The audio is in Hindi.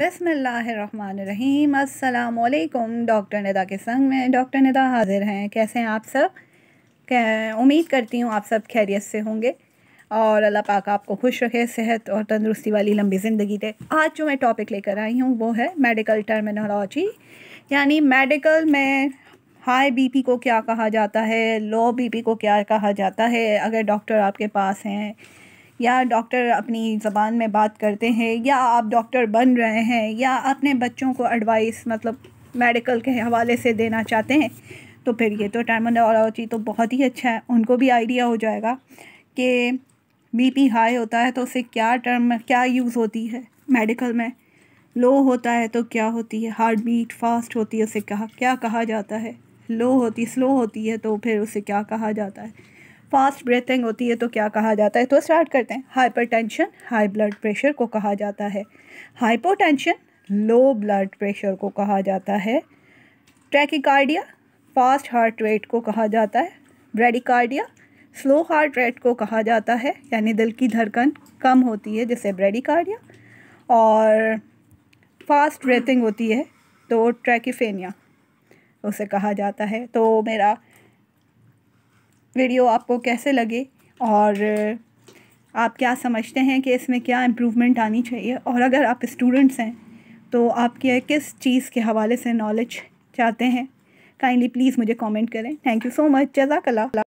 बसमीम अल्लाम डॉक्टर निदा के संग में डॉक्टर निदा हाज़िर हैं कैसे हैं आप सब उम्मीद करती हूँ आप सब खैरियत से होंगे और अल्लाह पाक आपको खुश रखे सेहत और तंदरुस्ती वाली लंबी ज़िंदगी दे आज जो मैं टॉपिक लेकर आई हूँ वो है मेडिकल टर्मिनोलॉजी यानी मेडिकल में हाई बीपी को क्या कहा जाता है लो बीपी को क्या कहा जाता है अगर डॉक्टर आपके पास हैं या डॉक्टर अपनी ज़बान में बात करते हैं या आप डॉक्टर बन रहे हैं या अपने बच्चों को एडवाइस मतलब मेडिकल के हवाले से देना चाहते हैं तो फिर ये तो टर्मोनोलॉजी तो बहुत ही अच्छा है उनको भी आइडिया हो जाएगा कि बीपी हाई होता है तो उसे क्या टर्म क्या यूज़ होती है मेडिकल में लो होता है तो क्या होती है हार्ट बीट फास्ट होती है उसे कहा क्या कहा जाता है लो होती स्लो होती है तो फिर उसे क्या कहा जाता है फास्ट ब्रीथिंग होती है तो क्या कहा जाता है तो स्टार्ट करते हैं हाइपरटेंशन हाई ब्लड प्रेशर को कहा जाता है हाइपोटेंशन लो ब्लड प्रेशर को कहा जाता है ट्रैकिकार्डिया फास्ट हार्ट रेट को कहा जाता है ब्रेडिकार्डिया स्लो हार्ट रेट को कहा जाता है यानी दिल की धड़कन कम होती है जैसे ब्रेडिकार्डिया और फास्ट ब्रीथिंग होती है तो ट्रैकिफेनिया उसे कहा जाता है तो मेरा वीडियो आपको कैसे लगे और आप क्या समझते हैं कि इसमें क्या इम्प्रूवमेंट आनी चाहिए और अगर आप स्टूडेंट्स हैं तो आपके किस चीज़ के हवाले से नॉलेज चाहते हैं काइंडली प्लीज़ मुझे कमेंट करें थैंक यू सो मच जजाकला